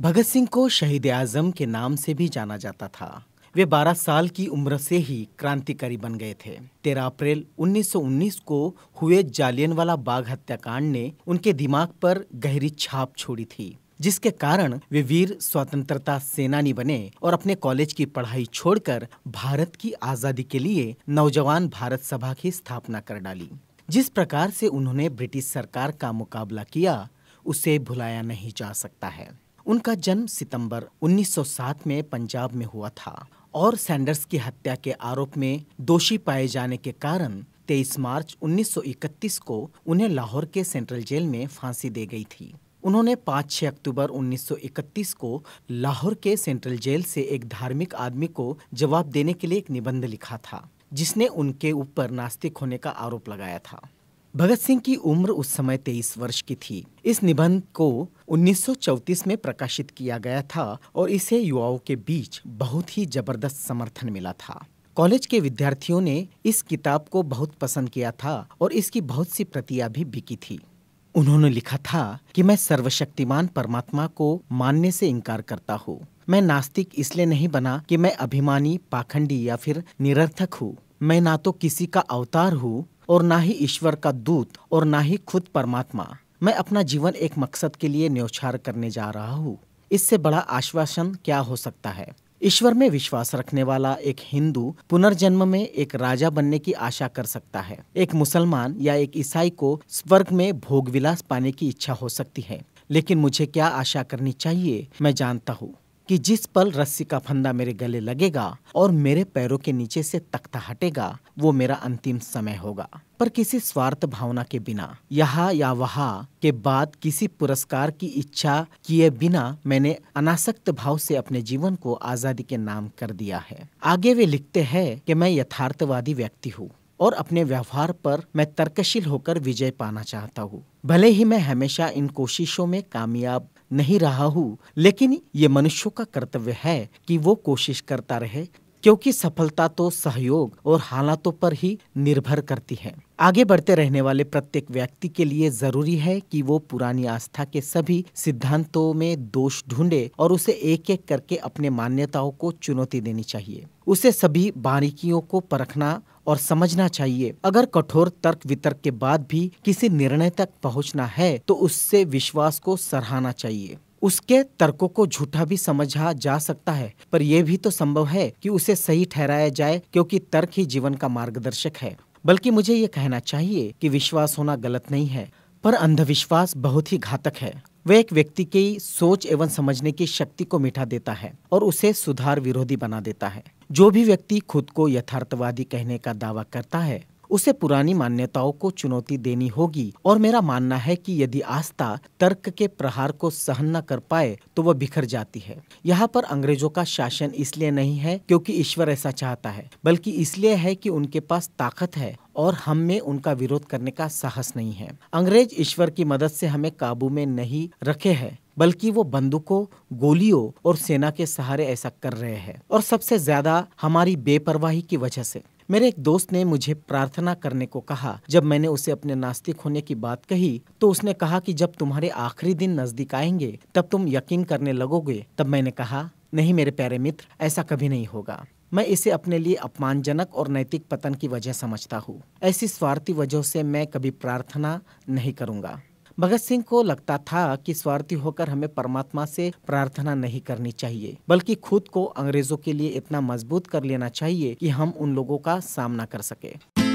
भगत सिंह को शहीद आजम के नाम से भी जाना जाता था वे 12 साल की उम्र से ही क्रांतिकारी बन गए थे 13 अप्रैल 1919 को हुए जालियनवाला बाग हत्याकांड ने उनके दिमाग पर गहरी छाप छोड़ी थी जिसके कारण वे वीर स्वतंत्रता सेनानी बने और अपने कॉलेज की पढ़ाई छोड़कर भारत की आज़ादी के लिए नौजवान भारत सभा की स्थापना कर डाली जिस प्रकार से उन्होंने ब्रिटिश सरकार का मुकाबला किया उसे भुलाया नहीं जा सकता है उनका जन्म सितंबर 1907 में पंजाब में हुआ था और सैंडर्स की हत्या के आरोप में दोषी पाए जाने के कारण 23 मार्च 1931 को उन्हें लाहौर के सेंट्रल जेल में फांसी दे गई थी उन्होंने 5-6 अक्टूबर 1931 को लाहौर के सेंट्रल जेल से एक धार्मिक आदमी को जवाब देने के लिए एक निबंध लिखा था जिसने उनके ऊपर नास्तिक होने का आरोप लगाया था भगत सिंह की उम्र उस समय तेईस वर्ष की थी इस निबंध को 1934 में प्रकाशित किया गया था और इसे युवाओं के बीच बहुत ही जबरदस्त समर्थन मिला था कॉलेज के विद्यार्थियों ने इस किताब को बहुत पसंद किया था और इसकी बहुत सी प्रतियां भी बिकी थी उन्होंने लिखा था कि मैं सर्वशक्तिमान परमात्मा को मानने से इनकार करता हूँ मैं नास्तिक इसलिए नहीं बना कि मैं अभिमानी पाखंडी या फिर निरर्थक हूँ मैं ना तो किसी का अवतार हूँ और ना ही ईश्वर का दूत और ना ही खुद परमात्मा मैं अपना जीवन एक मकसद के लिए न्योछार करने जा रहा हूँ इससे बड़ा आश्वासन क्या हो सकता है ईश्वर में विश्वास रखने वाला एक हिंदू पुनर्जन्म में एक राजा बनने की आशा कर सकता है एक मुसलमान या एक ईसाई को स्वर्ग में भोग विलास पाने की इच्छा हो सकती है लेकिन मुझे क्या आशा करनी चाहिए मैं जानता हूँ कि जिस पल रस्सी का फंदा मेरे गले लगेगा और मेरे पैरों के नीचे से तख्ता हटेगा वो मेरा अंतिम समय होगा पर किसी स्वार्थ भावना के बिना यहाँ या वहाँ के बाद किसी पुरस्कार की इच्छा किए बिना मैंने अनासक्त भाव से अपने जीवन को आजादी के नाम कर दिया है आगे वे लिखते हैं कि मैं यथार्थवादी व्यक्ति हूँ और अपने व्यवहार पर मैं तर्कशील होकर विजय पाना चाहता हूँ भले ही मैं हमेशा इन कोशिशों में कामयाब नहीं रहा हूँ लेकिन ये मनुष्यों का कर्तव्य है कि वो कोशिश करता रहे क्योंकि सफलता तो सहयोग और हालातों पर ही निर्भर करती है आगे बढ़ते रहने वाले प्रत्येक व्यक्ति के लिए जरूरी है कि वो पुरानी आस्था के सभी सिद्धांतों में दोष ढूंढे और उसे एक एक करके अपने मान्यताओं को चुनौती देनी चाहिए उसे सभी बारीकियों को परखना और समझना चाहिए अगर कठोर तर्क वितर्क के बाद भी किसी निर्णय तक पहुंचना है तो उससे विश्वास को सराहना चाहिए उसके तर्कों को झूठा भी समझा जा सकता है पर यह भी तो संभव है कि उसे सही ठहराया जाए क्योंकि तर्क ही जीवन का मार्गदर्शक है बल्कि मुझे ये कहना चाहिए कि विश्वास होना गलत नहीं है पर अंधविश्वास बहुत ही घातक है वह एक व्यक्ति की सोच एवं समझने की शक्ति को मिठा देता है और उसे सुधार विरोधी बना देता है जो भी व्यक्ति खुद को यथार्थवादी कहने का दावा करता है उसे पुरानी मान्यताओं को चुनौती देनी होगी और मेरा मानना है कि यदि आस्था तर्क के प्रहार को सहन न कर पाए तो वह बिखर जाती है यहाँ पर अंग्रेजों का शासन इसलिए नहीं है क्योंकि ईश्वर ऐसा चाहता है बल्कि इसलिए है कि उनके पास ताकत है और हम में उनका विरोध करने का साहस नहीं है अंग्रेज ईश्वर की मदद से हमें काबू में नहीं रखे हैं बल्कि वो बंदूकों गोलियों और सेना के सहारे ऐसा कर रहे हैं और सबसे ज्यादा हमारी बेपरवाही की वजह से मेरे एक दोस्त ने मुझे प्रार्थना करने को कहा जब मैंने उसे अपने नास्तिक होने की बात कही तो उसने कहा कि जब तुम्हारे आखिरी दिन नजदीक आएंगे तब तुम यकीन करने लगोगे तब मैंने कहा नहीं मेरे प्यारे मित्र ऐसा कभी नहीं होगा मैं इसे अपने लिए अपमानजनक और नैतिक पतन की वजह समझता हूँ ऐसी स्वार्थी वजह से मैं कभी प्रार्थना नहीं करूँगा भगत सिंह को लगता था कि स्वार्थी होकर हमें परमात्मा से प्रार्थना नहीं करनी चाहिए बल्कि खुद को अंग्रेजों के लिए इतना मजबूत कर लेना चाहिए कि हम उन लोगों का सामना कर सके